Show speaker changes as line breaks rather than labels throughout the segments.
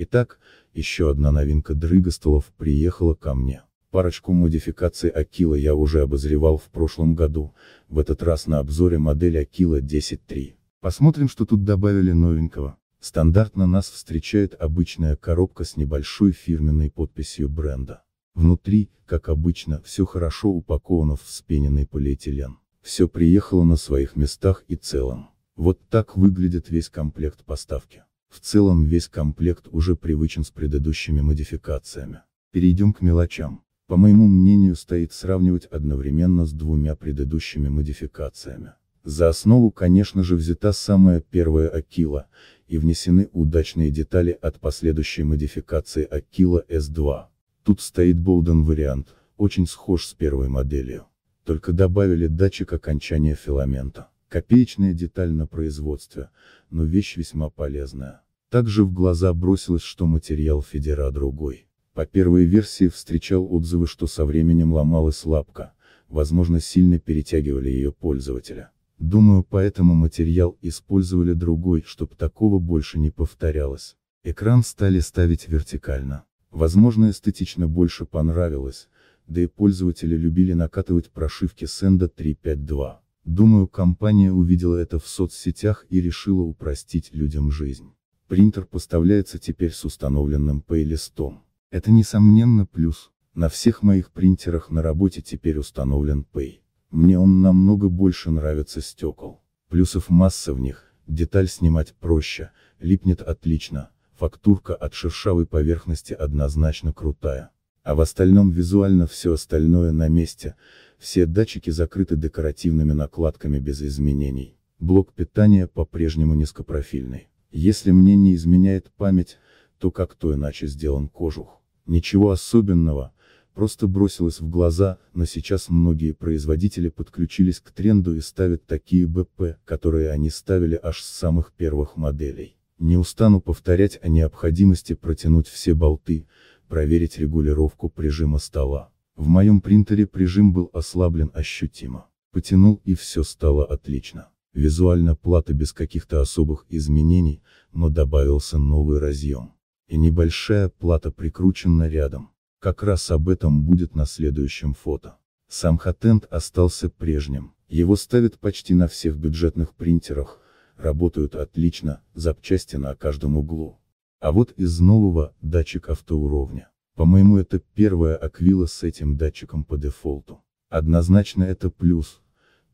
Итак, еще одна новинка дрыгостолов приехала ко мне. Парочку модификаций Акила я уже обозревал в прошлом году, в этот раз на обзоре модель Акила 10.3. Посмотрим, что тут добавили новенького. Стандартно нас встречает обычная коробка с небольшой фирменной подписью бренда. Внутри, как обычно, все хорошо упаковано в вспененный полиэтилен. Все приехало на своих местах и целом. Вот так выглядит весь комплект поставки. В целом весь комплект уже привычен с предыдущими модификациями. Перейдем к мелочам. По моему мнению стоит сравнивать одновременно с двумя предыдущими модификациями. За основу конечно же взята самая первая Акила, и внесены удачные детали от последующей модификации Акила S2. Тут стоит Боуден вариант, очень схож с первой моделью. Только добавили датчик окончания филамента. Копеечная деталь на производстве, но вещь весьма полезная. Также в глаза бросилось, что материал Федера другой. По первой версии встречал отзывы, что со временем ломалась лапка, возможно сильно перетягивали ее пользователя. Думаю, поэтому материал использовали другой, чтобы такого больше не повторялось. Экран стали ставить вертикально. Возможно эстетично больше понравилось, да и пользователи любили накатывать прошивки Senda 352. Думаю, компания увидела это в соцсетях и решила упростить людям жизнь. Принтер поставляется теперь с установленным Pay-листом. Это несомненно плюс. На всех моих принтерах на работе теперь установлен Pay. Мне он намного больше нравится стекол. Плюсов масса в них, деталь снимать проще, липнет отлично, фактурка от шершавой поверхности однозначно крутая. А в остальном визуально все остальное на месте, все датчики закрыты декоративными накладками без изменений. Блок питания по-прежнему низкопрофильный. Если мне не изменяет память, то как-то иначе сделан кожух. Ничего особенного, просто бросилось в глаза, но сейчас многие производители подключились к тренду и ставят такие БП, которые они ставили аж с самых первых моделей. Не устану повторять о необходимости протянуть все болты, проверить регулировку прижима стола. В моем принтере прижим был ослаблен ощутимо. Потянул и все стало отлично. Визуально плата без каких-то особых изменений, но добавился новый разъем. И небольшая плата прикручена рядом. Как раз об этом будет на следующем фото. Сам хатенд остался прежним. Его ставят почти на всех бюджетных принтерах, работают отлично, запчасти на каждом углу. А вот из нового, датчик автоуровня. По-моему, это первая аквила с этим датчиком по дефолту. Однозначно это плюс.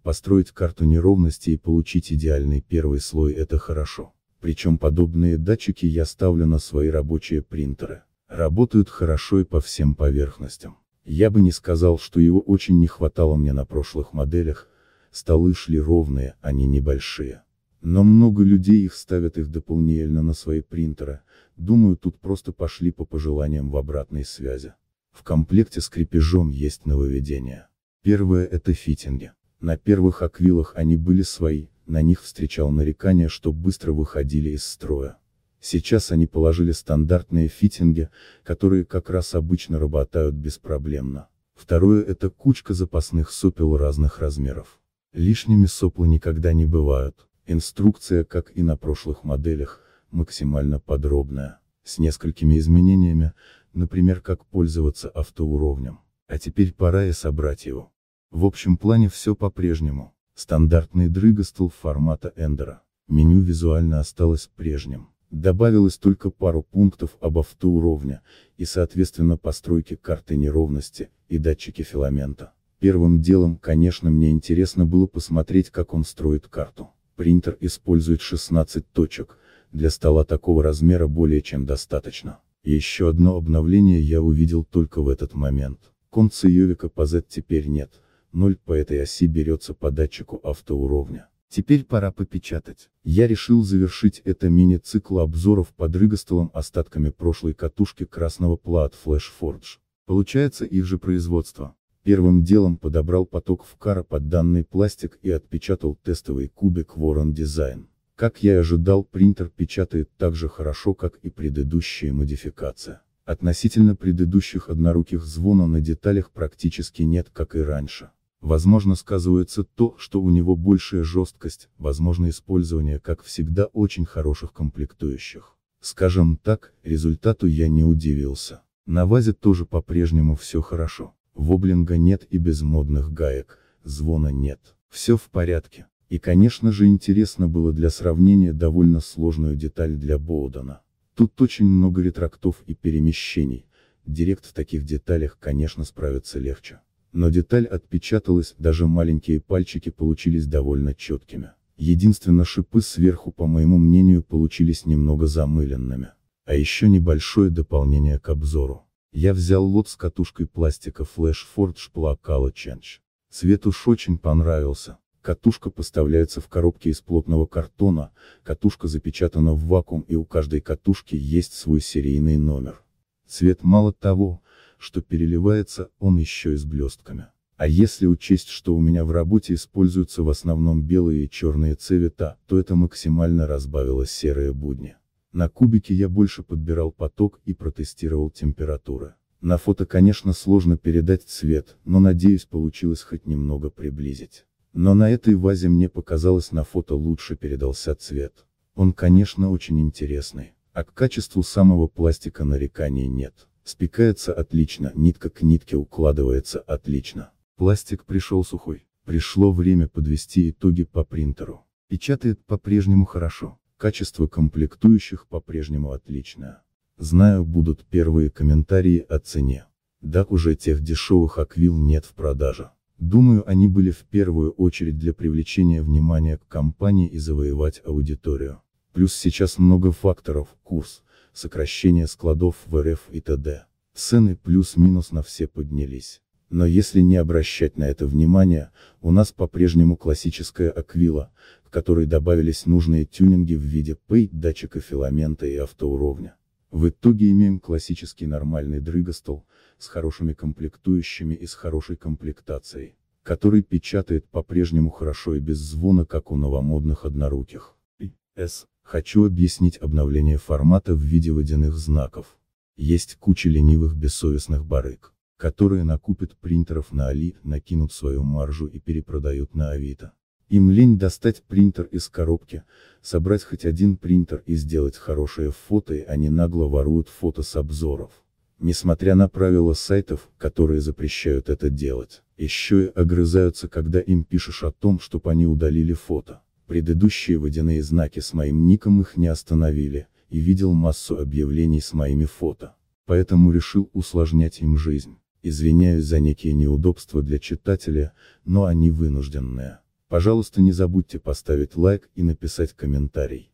Построить карту неровности и получить идеальный первый слой это хорошо. Причем подобные датчики я ставлю на свои рабочие принтеры. Работают хорошо и по всем поверхностям. Я бы не сказал, что его очень не хватало мне на прошлых моделях, столы шли ровные, они небольшие. Но много людей их ставят их дополнительно на свои принтеры, думаю тут просто пошли по пожеланиям в обратной связи. В комплекте с крепежом есть нововведение. Первое это фитинги. На первых аквилах они были свои, на них встречал нарекания, что быстро выходили из строя. Сейчас они положили стандартные фитинги, которые как раз обычно работают беспроблемно. Второе это кучка запасных сопел разных размеров. Лишними сопла никогда не бывают. Инструкция, как и на прошлых моделях, максимально подробная, с несколькими изменениями, например, как пользоваться автоуровнем. А теперь пора и собрать его. В общем плане все по-прежнему. Стандартный дрыгостол формата Эндера. Меню визуально осталось прежним. Добавилось только пару пунктов об автоуровне, и соответственно постройке карты неровности, и датчики филамента. Первым делом, конечно, мне интересно было посмотреть, как он строит карту. Принтер использует 16 точек, для стола такого размера более чем достаточно. Еще одно обновление я увидел только в этот момент. Конца Юрика по Z теперь нет, 0 по этой оси берется по датчику автоуровня. Теперь пора попечатать. Я решил завершить это мини-цикл обзоров под Рыгостолом остатками прошлой катушки красного плат Flash Forge. Получается их же производство. Первым делом подобрал поток в кара под данный пластик и отпечатал тестовый кубик Warren Design. Как я и ожидал, принтер печатает так же хорошо, как и предыдущая модификация. Относительно предыдущих одноруких звона на деталях практически нет, как и раньше. Возможно сказывается то, что у него большая жесткость, возможно использование, как всегда, очень хороших комплектующих. Скажем так, результату я не удивился. На ВАЗе тоже по-прежнему все хорошо воблинга нет и без модных гаек, звона нет. Все в порядке. И конечно же интересно было для сравнения довольно сложную деталь для Боудена. Тут очень много ретрактов и перемещений, Директ в таких деталях, конечно, справится легче. Но деталь отпечаталась, даже маленькие пальчики получились довольно четкими. Единственно шипы сверху, по моему мнению, получились немного замыленными. А еще небольшое дополнение к обзору. Я взял лот с катушкой пластика Flash Ford Pla Color Change. Цвет уж очень понравился. Катушка поставляется в коробке из плотного картона, катушка запечатана в вакуум и у каждой катушки есть свой серийный номер. Цвет мало того, что переливается, он еще и с блестками. А если учесть, что у меня в работе используются в основном белые и черные цвета, то это максимально разбавило серые будни. На кубике я больше подбирал поток и протестировал температуру. На фото конечно сложно передать цвет, но надеюсь получилось хоть немного приблизить. Но на этой вазе мне показалось на фото лучше передался цвет. Он конечно очень интересный, а к качеству самого пластика нареканий нет. Спекается отлично, нитка к нитке укладывается отлично. Пластик пришел сухой. Пришло время подвести итоги по принтеру. Печатает по-прежнему хорошо качество комплектующих по-прежнему отличное. Знаю, будут первые комментарии о цене. Да уже тех дешевых аквил нет в продаже. Думаю, они были в первую очередь для привлечения внимания к компании и завоевать аудиторию. Плюс сейчас много факторов, курс, сокращение складов в РФ и т.д. Цены плюс-минус на все поднялись. Но если не обращать на это внимания, у нас по-прежнему классическая аквила, в которой добавились нужные тюнинги в виде пейт, датчика филамента и автоуровня. В итоге имеем классический нормальный дрыгостол, с хорошими комплектующими и с хорошей комплектацией, который печатает по-прежнему хорошо и без звона, как у новомодных одноруких. И, С. Хочу объяснить обновление формата в виде водяных знаков. Есть куча ленивых бессовестных барыг которые накупят принтеров на Али, накинут свою маржу и перепродают на Авито. Им лень достать принтер из коробки, собрать хоть один принтер и сделать хорошее фото, и они нагло воруют фото с обзоров. Несмотря на правила сайтов, которые запрещают это делать, еще и огрызаются, когда им пишешь о том, чтоб они удалили фото. Предыдущие водяные знаки с моим ником их не остановили, и видел массу объявлений с моими фото. Поэтому решил усложнять им жизнь. Извиняюсь за некие неудобства для читателя, но они вынужденные. Пожалуйста не забудьте поставить лайк и написать комментарий.